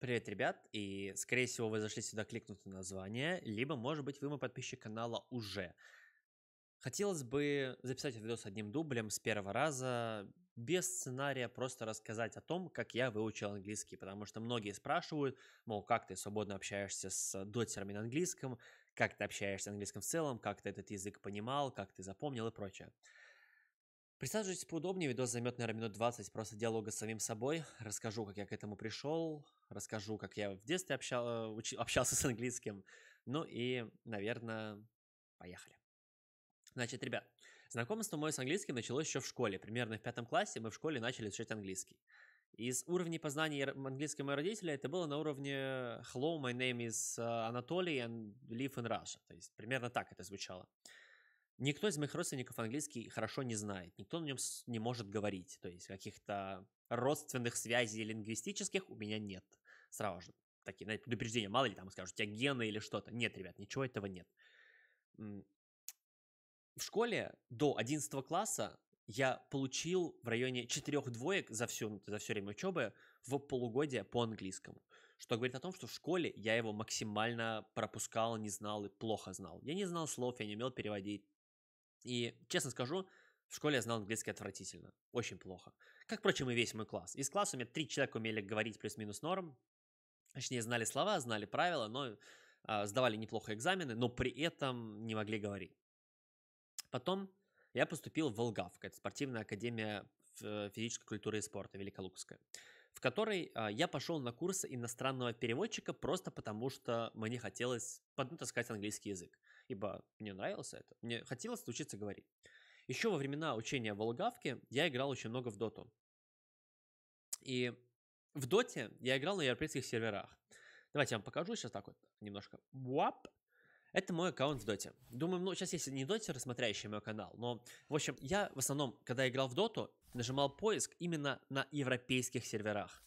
Привет, ребят, и, скорее всего, вы зашли сюда кликнуть на название, либо, может быть, вы мой подписчик канала уже. Хотелось бы записать видос одним дублем с первого раза, без сценария, просто рассказать о том, как я выучил английский, потому что многие спрашивают, мол, как ты свободно общаешься с дотерами на английском, как ты общаешься на английском в целом, как ты этот язык понимал, как ты запомнил и прочее. Присаживайтесь поудобнее, видос займет, наверное, минут 20 просто диалога с самим собой, расскажу, как я к этому пришел, расскажу, как я в детстве общал, э, учи, общался с английским. Ну и, наверное, поехали. Значит, ребят, знакомство мое с английским началось еще в школе. Примерно в пятом классе мы в школе начали изучать английский. Из уровней познания английского моего родителя это было на уровне «Hello, my name is Анатолий, э, and live in Russia». То есть примерно так это звучало. Никто из моих родственников английский хорошо не знает, никто на нем не может говорить, то есть каких-то родственных связей лингвистических у меня нет сразу же такие, знаете, предупреждения, мало ли там скажут, у тебя гены или что-то. Нет, ребят, ничего этого нет. В школе до 11 класса я получил в районе четырех двоек за все, за все время учебы в полугодие по английскому. Что говорит о том, что в школе я его максимально пропускал, не знал и плохо знал. Я не знал слов, я не умел переводить. И, честно скажу, в школе я знал английский отвратительно, очень плохо. Как, впрочем, и весь мой класс. Из класса у меня три человека умели говорить плюс-минус норм, Точнее, знали слова, знали правила, но э, сдавали неплохо экзамены, но при этом не могли говорить. Потом я поступил в ЛГАВ, это спортивная академия э, физической культуры и спорта Великолукская, в которой э, я пошел на курсы иностранного переводчика просто потому, что мне хотелось, ну, так английский язык, ибо мне нравилось это, мне хотелось научиться говорить. Еще во времена учения в Волгавке я играл очень много в доту. И в доте я играл на европейских серверах. Давайте я вам покажу сейчас так вот немножко. Уап. Это мой аккаунт в доте. Думаю, ну, сейчас есть не доте, рассмотряющий мой канал, но, в общем, я в основном, когда играл в доту, нажимал поиск именно на европейских серверах.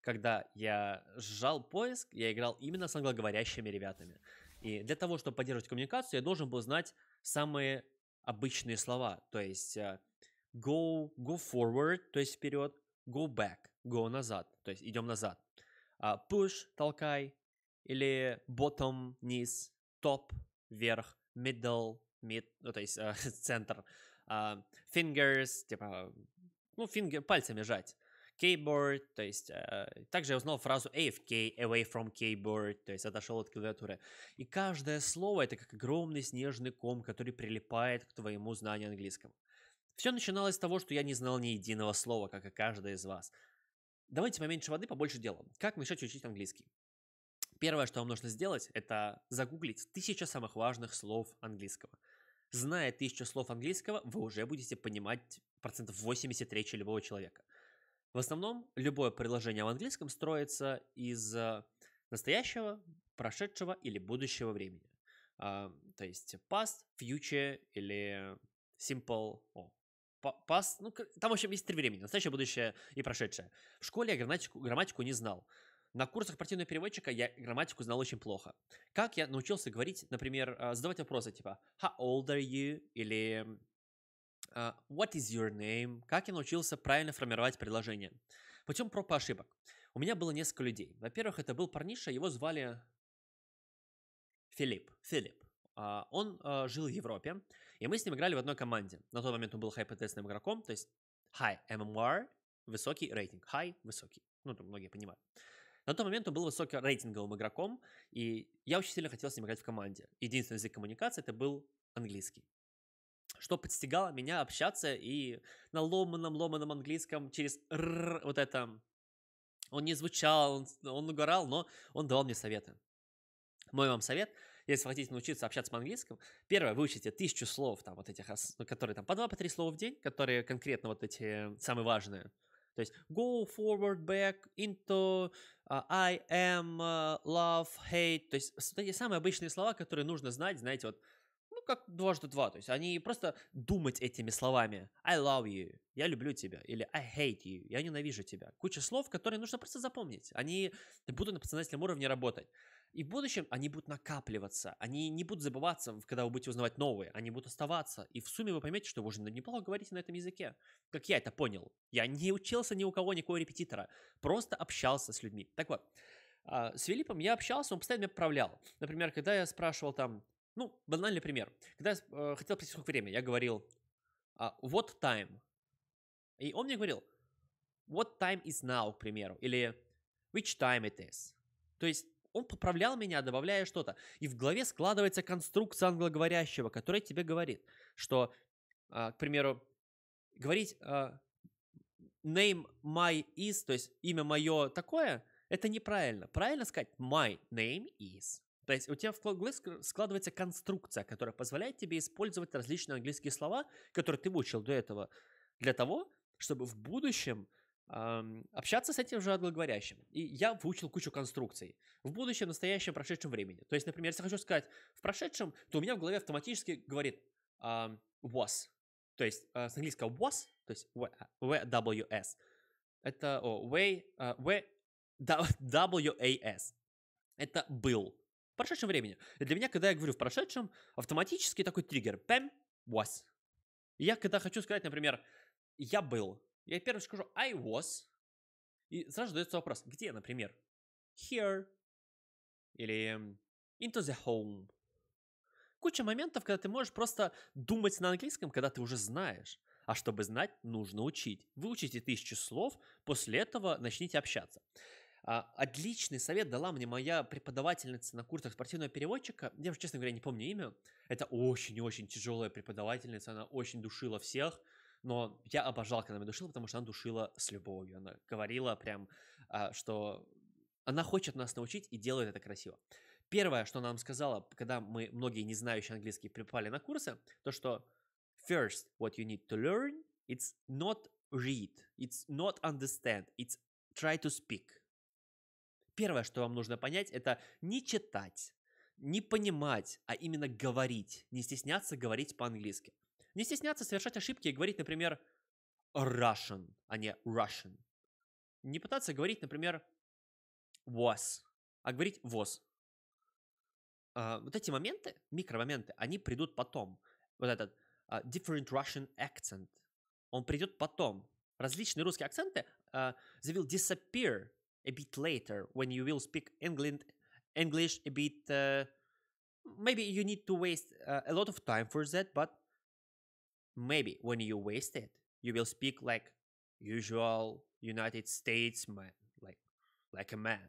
Когда я сжал поиск, я играл именно с англоговорящими ребятами. И для того, чтобы поддерживать коммуникацию, я должен был знать самые обычные слова. То есть э, go, go forward, то есть вперед, go back, go назад, то есть идем назад. А, push, толкай, или bottom, низ, top, вверх, middle, mid, ну, то есть э, центр. А, fingers, типа, ну, finger, пальцами жать. Keyboard, то есть э, также я узнал фразу AFK, away from keyboard, то есть отошел от клавиатуры. И каждое слово это как огромный снежный ком, который прилипает к твоему знанию английского. Все начиналось с того, что я не знал ни единого слова, как и каждая из вас. Давайте поменьше воды, побольше дела. Как мешать учить английский? Первое, что вам нужно сделать, это загуглить тысяча самых важных слов английского. Зная тысячу слов английского, вы уже будете понимать процентов 80 речи любого человека. В основном, любое предложение в английском строится из э, настоящего, прошедшего или будущего времени. А, то есть past, future или simple, о, пас, ну, там, в общем, есть три времени, настоящее, будущее и прошедшее. В школе я грамматику, грамматику не знал. На курсах спортивного переводчика я грамматику знал очень плохо. Как я научился говорить, например, а, задавать вопросы типа «How old are you?» или uh, «What is your name?» Как я научился правильно формировать предложение? Путем проб и ошибок. У меня было несколько людей. Во-первых, это был парниша, его звали Филипп. Филипп. Uh, он uh, жил в Европе, и мы с ним играли в одной команде. На тот момент он был хай-потестным игроком, то есть high MMR, высокий рейтинг. High, высокий. Ну, там многие понимают. На тот момент он был рейтинговым игроком, и я очень сильно хотел с ним играть в команде. Единственный язык коммуникации это был английский. Что подстигало меня общаться и на ломаном-ломаном английском через р вот это... Он не звучал, он, он угорал, но он давал мне советы. Мой вам совет — если вы хотите научиться общаться по-английскому, первое, выучите тысячу слов, там, вот этих, ну, которые там по два, по три слова в день, которые конкретно вот эти самые важные. То есть go forward, back, into, uh, I am, uh, love, hate. То есть вот эти самые обычные слова, которые нужно знать, знаете, вот как дважды два. То есть они просто думать этими словами. I love you. Я люблю тебя. Или I hate you. Я ненавижу тебя. Куча слов, которые нужно просто запомнить. Они будут на подсознательном уровне работать. И в будущем они будут накапливаться. Они не будут забываться, когда вы будете узнавать новые. Они будут оставаться. И в сумме вы поймете, что вы уже неплохо говорите на этом языке. Как я это понял. Я не учился ни у кого, никакого репетитора. Просто общался с людьми. Так вот, а, с Филиппом я общался, он постоянно меня отправлял. Например, когда я спрашивал там, ну, банальный пример. Когда я э, хотел спросить сколько времени, я говорил uh, what time? И он мне говорил what time is now, к примеру, или which time it is. То есть он поправлял меня, добавляя что-то. И в голове складывается конструкция англоговорящего, которая тебе говорит, что, э, к примеру, говорить э, name my is, то есть имя мое такое, это неправильно. Правильно сказать my name is. То есть у тебя в голове складывается конструкция, которая позволяет тебе использовать различные английские слова, которые ты выучил до этого, для того, чтобы в будущем эм, общаться с этим же англоговорящим. И я выучил кучу конструкций. В будущем, настоящем, прошедшем времени. То есть, например, если я хочу сказать в прошедшем, то у меня в голове автоматически говорит эм, was. То есть э, с английского was, то есть W-S. Э, Это о, way, э, W-A-S. Это был. В прошедшем времени. для меня, когда я говорю в прошедшем, автоматически такой триггер. Пэм, was. я, когда хочу сказать, например, я был, я первым скажу I was. И сразу задается вопрос, где, например? Here. Или into the home. Куча моментов, когда ты можешь просто думать на английском, когда ты уже знаешь. А чтобы знать, нужно учить. Выучите тысячу слов, после этого начните общаться. А, отличный совет дала мне моя преподавательница на курсах спортивного переводчика. Я уже, честно говоря, не помню имя. Это очень-очень тяжелая преподавательница, она очень душила всех. Но я обожал, когда она меня душила, потому что она душила с любовью. Она говорила прям, а, что она хочет нас научить и делает это красиво. Первое, что она нам сказала, когда мы, многие не знающие английский, припали на курсы, то что first what you need to learn, it's not read, it's not understand, it's try to speak первое, что вам нужно понять, это не читать, не понимать, а именно говорить. Не стесняться говорить по-английски. Не стесняться совершать ошибки и говорить, например, Russian, а не Russian. Не пытаться говорить, например, was, а говорить was. А, вот эти моменты, микромоменты, они придут потом. Вот этот uh, different Russian accent, он придет потом. Различные русские акценты uh, а, they will disappear a bit later when you will speak England, English a bit. Uh, maybe you need to waste uh, a lot of time for that, but maybe when you waste it, you will speak like usual United States man, like like a man.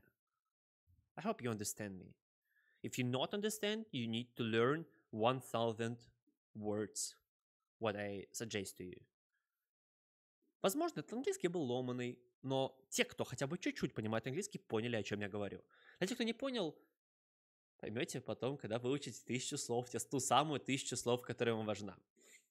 I hope you understand me. If you not understand, you need to learn 1000 words. What I suggest to you. Возможно, английский был ломаный, но те, кто хотя бы чуть-чуть понимает английский, поняли, о чем я говорю. А те, кто не понял, поймете потом, когда выучите тысячу слов, те, ту самую тысячу слов, которая вам важна.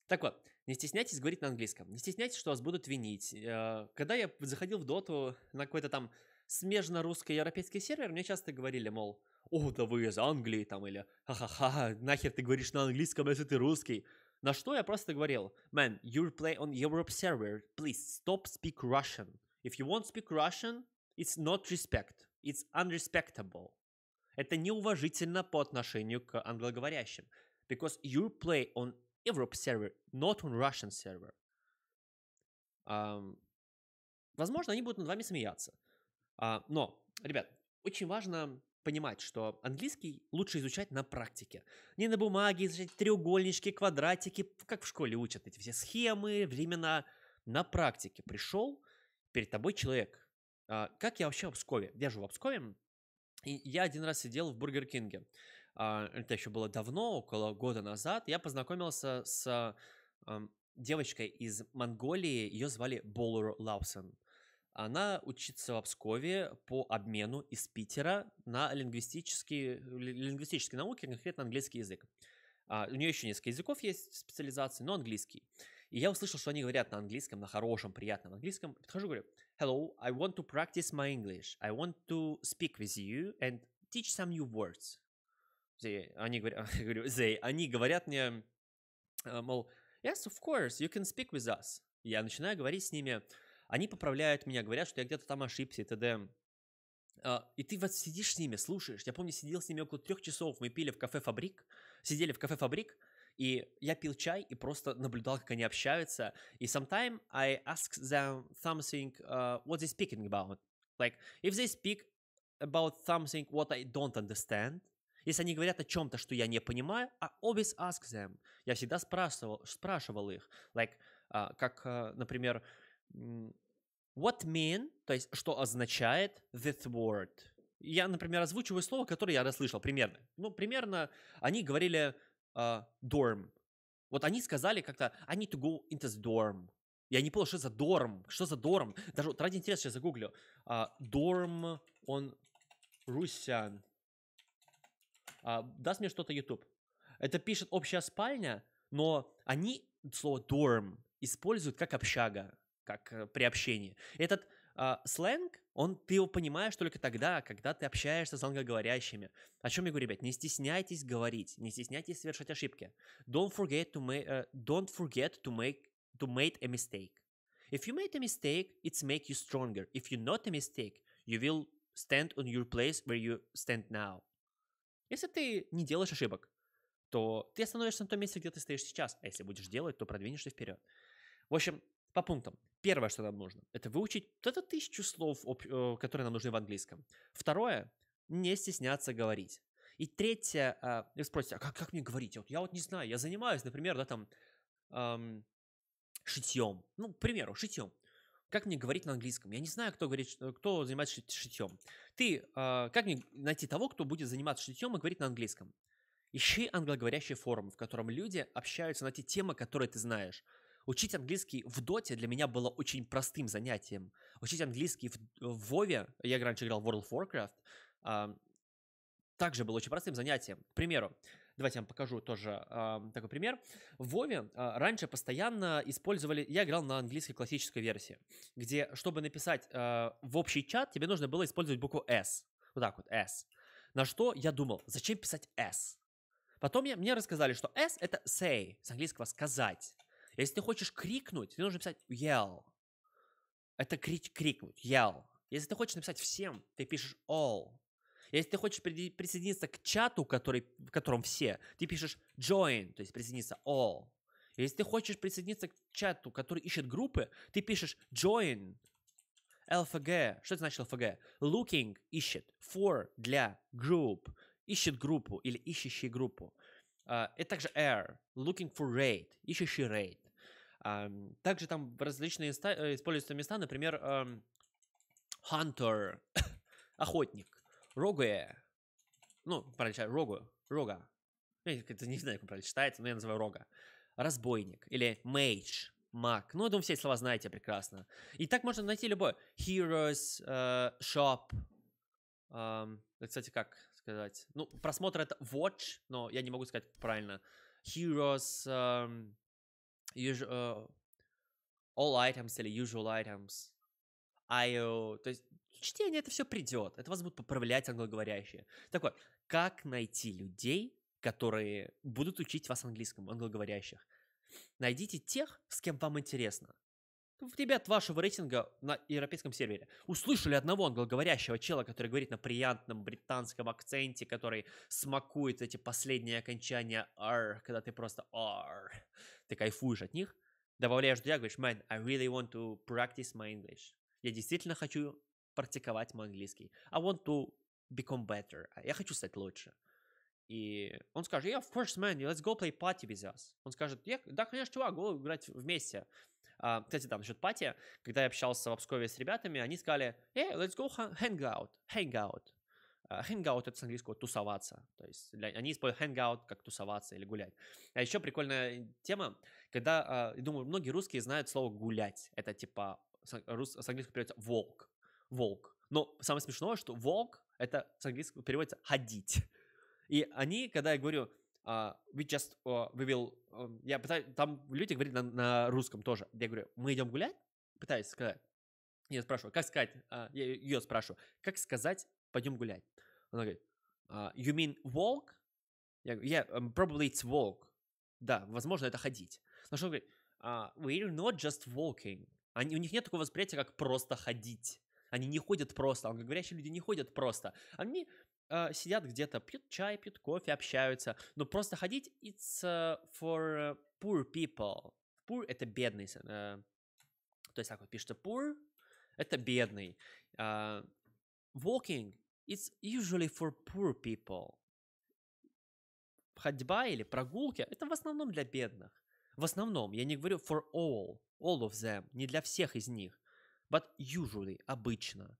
Так вот, не стесняйтесь говорить на английском, не стесняйтесь, что вас будут винить. Э, когда я заходил в доту на какой-то там смежно русско-европейский сервер, мне часто говорили, мол, о, да вы из Англии, там, или ха-ха-ха, нахер ты говоришь на английском, если ты русский. На что я просто говорил, man, you play on Europe server, please stop speak Russian. If you won't speak Russian, it's not respect. It's unrespectable. Это неуважительно по отношению к англоговорящим. Because you play on Europe server, not on Russian server. Um, возможно, они будут над вами смеяться. Uh, но, ребят, очень важно понимать, что английский лучше изучать на практике. Не на бумаге изучать треугольнички, квадратики, как в школе учат эти все схемы, времена. На практике пришел, перед тобой человек. А, как я вообще в Обскове, Я живу в Обскове. И я один раз сидел в Бургер Кинге. А, это еще было давно, около года назад. Я познакомился с девочкой из Монголии. Ее звали Болуру Лаусон. Она учится в Обскове по обмену из Питера на лингвистические, лингвистические науки, конкретно английский язык. А, у нее еще несколько языков есть специализации, но английский. И я услышал, что они говорят на английском, на хорошем, приятном английском. Подхожу говорю, hello, I want to practice my English. I want to speak with you and teach some new words. They, они, говорят, they, они говорят мне, а, мол, yes, of course, you can speak with us. Я начинаю говорить с ними, они поправляют меня, говорят, что я где-то там ошибся и т.д. А, и ты вот сидишь с ними, слушаешь. Я помню, сидел с ними около трех часов, мы пили в кафе «Фабрик», сидели в кафе «Фабрик», и я пил чай и просто наблюдал, как они общаются. И sometimes I ask them something, uh, what they speaking about. Like, if they speak about something what I don't understand, если они говорят о чем-то, что я не понимаю, I always ask them. Я всегда спрашивал, спрашивал их. Like, uh, как, uh, например, what mean, то есть что означает this word. Я, например, озвучиваю слово, которое я расслышал примерно. Ну, примерно они говорили э, dorm. Вот они сказали как-то, I need to go into the dorm. Я не понял, что за dorm, что за dorm. Даже вот ради интереса сейчас загуглю. Uh, а, dorm он Russian. Uh, а, даст мне что-то YouTube. Это пишет общая спальня, но они слово dorm используют как общага, как э, при общении. Этот а, сленг, он, ты его понимаешь только тогда, когда ты общаешься с англоговорящими. О чем я говорю, ребят? Не стесняйтесь говорить, не стесняйтесь совершать ошибки. Don't forget to make, uh, don't forget to make, to make a mistake. If you made a mistake, it's make you stronger. If you not a mistake, you will stand on your place where you stand now. Если ты не делаешь ошибок, то ты становишься на том месте, где ты стоишь сейчас. А если будешь делать, то продвинешься вперед. В общем, по пунктам. Первое, что нам нужно, это выучить вот это тысячу слов, э, которые нам нужны в английском. Второе, не стесняться говорить. И третье, э, вы спросите, а как, как мне говорить? Вот я вот не знаю, я занимаюсь, например, да, там, эм, шитьем. Ну, к примеру, шитьем. Как мне говорить на английском? Я не знаю, кто, говорит, кто занимается шитьем. Ты, э, как мне найти того, кто будет заниматься шитьем и говорить на английском? Ищи англоговорящий форум, в котором люди общаются на те темы, которые ты знаешь. Учить английский в доте для меня было очень простым занятием. Учить английский в, Вове, я раньше играл в World of Warcraft, а, также было очень простым занятием. К примеру, давайте я вам покажу тоже э, такой пример. В Вове э, а, раньше постоянно использовали, я играл на английской классической версии, где, чтобы написать э, в общий чат, тебе нужно было использовать букву S. Вот так вот, S. На что я думал, зачем писать S? Потом я, мне рассказали, что S это say, с английского сказать. Если ты хочешь крикнуть, ты нужно писать yell. Это крик, крикнуть, yell. Если ты хочешь написать всем, ты пишешь all. Если ты хочешь присоединиться к чату, который, в котором все, ты пишешь join, то есть присоединиться all. Если ты хочешь присоединиться к чату, который ищет группы, ты пишешь join LFG. Что это значит LFG? Looking ищет. For для group. Ищет группу или ищущий группу. Uh, это также r Looking for raid. Ищущий raid. Также там различные э, используются места, например, Hunter, охотник, rogue ну, прочитаю, rogue Рога. Это не знаю, как правильно читается, но я называю Рога. Разбойник или mage маг. Ну, я думаю, все эти слова знаете прекрасно. И так можно найти любое. Heroes, uh, Shop. Um, кстати, как сказать? Ну, просмотр это watch, но я не могу сказать правильно. Heroes, um, usual, uh, all items или usual items, IO, а, э, то есть чтение это все придет, это вас будут поправлять англоговорящие. Так вот, как найти людей, которые будут учить вас английскому, англоговорящих? Найдите тех, с кем вам интересно. Ребят вашего рейтинга на европейском сервере услышали одного англоговорящего чела, который говорит на приятном британском акценте, который смакует эти последние окончания R, когда ты просто R, ты кайфуешь от них, добавляешь туда, говоришь, man, I really want to practice my English. Я действительно хочу практиковать мой английский. I want to become better. А я хочу стать лучше. И он скажет, yeah, of course, man, let's go play party with us. Он скажет, yeah, да, конечно, чувак, go играть вместе. А, кстати, там насчет пати, когда я общался в Обскове с ребятами, они сказали, «Эй, hey, let's go hang out, hang out». Uh, а, hangout это с английского тусоваться. То есть для, они используют hangout как тусоваться или гулять. А еще прикольная тема, когда, uh, думаю, многие русские знают слово гулять. Это типа с, рус, с английского переводится волк. Волк. Но самое смешное, что волк это с английского переводится ходить. И они, когда я говорю, Uh, we just, uh, we will... Uh, я пытаюсь... Там люди говорят на, на русском тоже. Я говорю, мы идем гулять? Пытаюсь сказать. Я спрашиваю, как сказать... Uh, я ее спрашиваю, как сказать пойдем гулять? Она говорит, uh, you mean walk? Я говорю, yeah, um, probably it's walk. Да, возможно, это ходить. Но что говорит, uh, we're not just walking. Они, у них нет такого восприятия, как просто ходить. Они не ходят просто, англоговорящие люди не ходят просто. Они э, сидят где-то, пьют чай, пьют кофе, общаются. Но просто ходить it's uh, for а, poor people. Poor — это бедный. Э, то есть так вот пишется poor — это бедный. Э, walking — it's usually for poor people. Ходьба или прогулки — это в основном для бедных. В основном, я не говорю for all, all of them, не для всех из них but usually, обычно.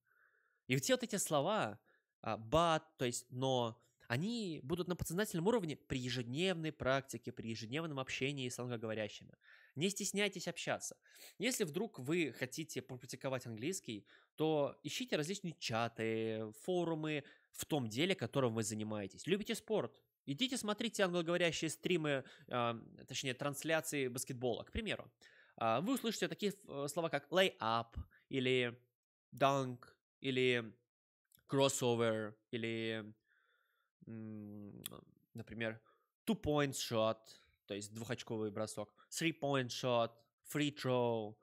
И все вот эти слова, а, but, то есть но, они будут на подсознательном уровне при ежедневной практике, при ежедневном общении с англоговорящими. Не стесняйтесь общаться. Если вдруг вы хотите попрактиковать английский, то ищите различные чаты, форумы в том деле, которым вы занимаетесь. Любите спорт? Идите смотрите англоговорящие стримы, а, точнее, трансляции баскетбола, к примеру. А, вы услышите такие э, слова, как lay up, или данк, или кроссовер, или, например, two-point shot, то есть двухочковый бросок, three-point shot, free throw,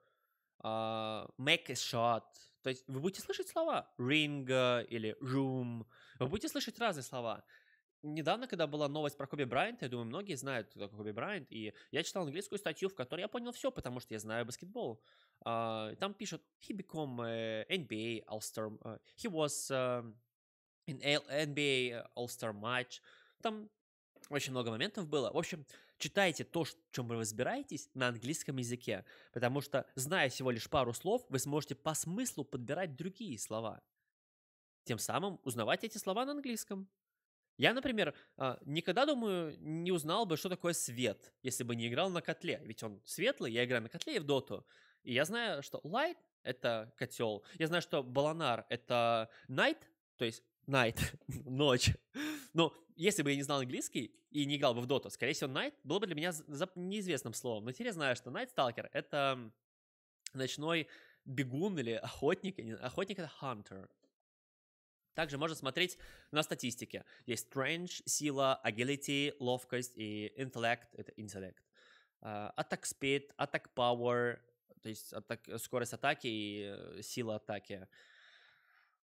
uh, make a shot. То есть вы будете слышать слова ring или room, вы будете слышать разные слова. Недавно, когда была новость про Коби Брайанта, я думаю, многие знают, кто такой Коби Брайант, и я читал английскую статью, в которой я понял все, потому что я знаю баскетбол. А, там пишут, he become uh, э, NBA All-Star, uh, he was uh, in NBA All-Star match. Там очень много моментов было. В общем, читайте то, в чем вы разбираетесь на английском языке, потому что, зная всего лишь пару слов, вы сможете по смыслу подбирать другие слова. Тем самым узнавать эти слова на английском. Я, например, а, никогда, думаю, не узнал бы, что такое свет, если бы не играл на котле. Ведь он светлый, я играю на котле и в доту. И я знаю, что light — это котел. Я знаю, что баланар — это night, то есть night, ночь. Но если бы я не знал английский и не играл бы в доту, скорее всего, night было бы для меня за неизвестным словом. Но теперь я знаю, что night stalker — это ночной бегун или охотник. Охотник — это hunter. Также можно смотреть на статистике. Есть range, сила, agility, ловкость и intellect — это intellect. Uh, attack speed, attack power, то есть атак, э, скорость атаки и э, сила атаки.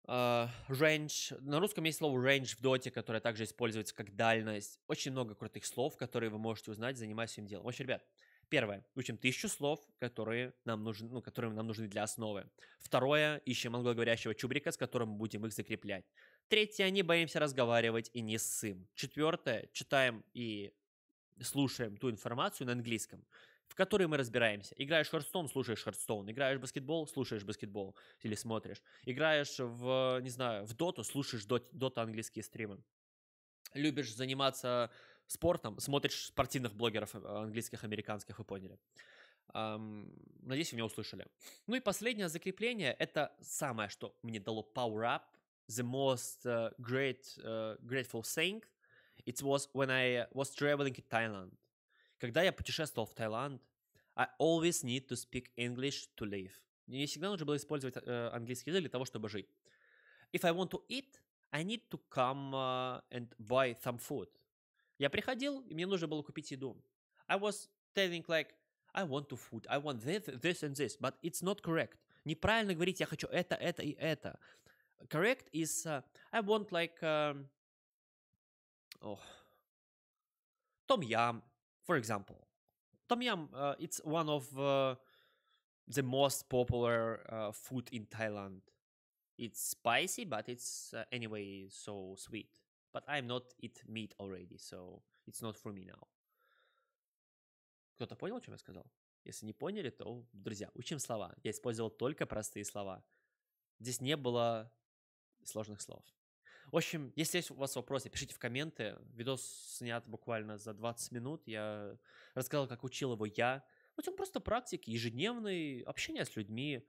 Uh, range. На русском есть слово range в доте, которое также используется как дальность. Очень много крутых слов, которые вы можете узнать, занимаясь своим делом. В общем, ребят, первое, учим тысячу слов, которые нам нужны, ну, которые нам нужны для основы. Второе, ищем англоговорящего чубрика, с которым мы будем их закреплять. Третье, не боимся разговаривать и не ссым. Четвертое, читаем и слушаем ту информацию на английском, в которой мы разбираемся. Играешь в слушаешь Hearthstone. Играешь баскетбол, слушаешь баскетбол или смотришь. Играешь в, не знаю, в доту, слушаешь дот, дота английские стримы. Любишь заниматься спортом, смотришь спортивных блогеров э, английских, американских, вы поняли. Um, надеюсь, вы меня услышали. Ну и последнее закрепление, это самое, что мне дало Power Up, the most uh, great, uh, grateful thing, it was when I was traveling in Thailand. Когда я путешествовал в Таиланд, I always need to speak English to live. Мне всегда нужно было использовать э, английский язык для того, чтобы жить. If I want to eat, I need to come uh, and buy some food. Я приходил, и мне нужно было купить еду. I was telling like, I want to food, I want this, this and this, but it's not correct. Неправильно говорить, я хочу это, это и это. Correct is, uh, I want like, um, а, oh, том ям, for example, tom yum. Uh, it's one of uh, the most popular uh, food in Thailand. It's spicy, but it's uh, anyway so sweet. But I'm not eat meat already, so it's not for me now. Кто-то понял, о чем я сказал? Если не поняли, то, друзья, учим слова. Я использовал только простые слова. Здесь не было сложных слов. В общем, если есть у вас вопросы, пишите в комменты. Видос снят буквально за 20 минут. Я рассказал, как учил его я. Вот он просто практики, ежедневные, общение с людьми,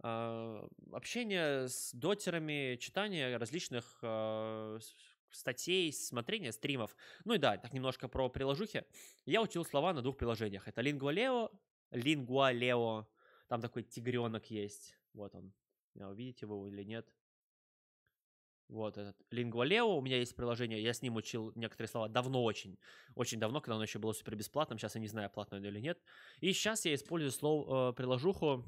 а, общение с дотерами, читание различных а, статей, смотрение стримов. Ну и да, так немножко про приложухи. Я учил слова на двух приложениях. Это Lingualeo, Lingualeo, там такой тигренок есть. Вот он. Э, видите вы его или нет? Вот этот Лингвалео, у меня есть приложение, я с ним учил некоторые слова давно очень, очень давно, когда оно еще было супер бесплатным, сейчас я не знаю, платное оно или нет. И сейчас я использую слово, э, приложуху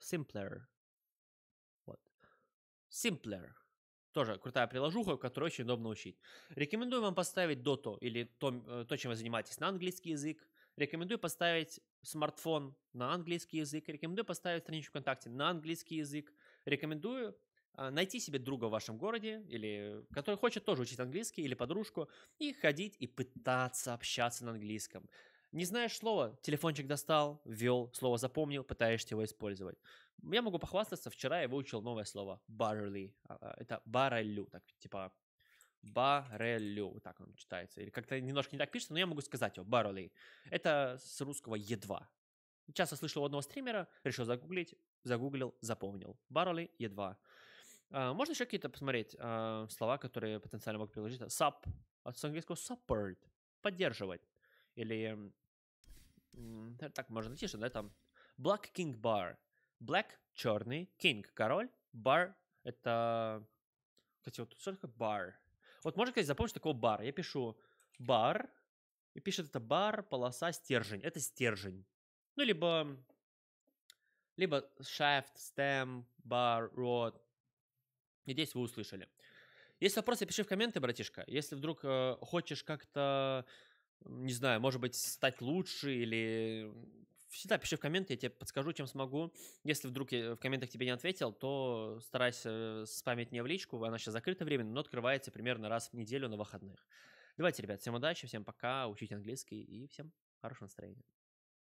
Simpler. Вот. Simpler. Тоже крутая приложуха, которую очень удобно учить. Рекомендую вам поставить Dota или то, э, то чем вы занимаетесь на английский язык, Рекомендую поставить смартфон на английский язык, рекомендую поставить страничку ВКонтакте на английский язык, рекомендую а, найти себе друга в вашем городе, или который хочет тоже учить английский, или подружку, и ходить и пытаться общаться на английском. Не знаешь слова, телефончик достал, ввел, слово запомнил, пытаешься его использовать. Я могу похвастаться, вчера я выучил новое слово – barley. А, а, это баралю, так типа Барелю, вот так он читается. Или как-то немножко не так пишется, но я могу сказать его, баролей. Это с русского Е2. Часто слышал у одного стримера, решил загуглить, загуглил, запомнил. Баролей Е2. А, можно еще какие-то посмотреть а, слова, которые потенциально могут приложить? Sup, от а английского support, поддерживать. Или так можно найти, что да, там Black King Bar. Black — черный, King — король, Bar — это... Кстати, вот что такое bar? Вот можно, кстати, запомнить такого бар? Я пишу бар, и пишет это бар, полоса, стержень. Это стержень. Ну, либо... Либо shaft, stem, bar, rod. Надеюсь, вы услышали. Есть вопросы, пиши в комменты, братишка. Если вдруг э, хочешь как-то, не знаю, может быть, стать лучше или всегда пиши в комменты, я тебе подскажу, чем смогу. Если вдруг я в комментах тебе не ответил, то старайся э, спамить мне в личку, она сейчас закрыта временно, но открывается примерно раз в неделю на выходных. Давайте, ребят, всем удачи, всем пока, учите английский и всем хорошего настроения.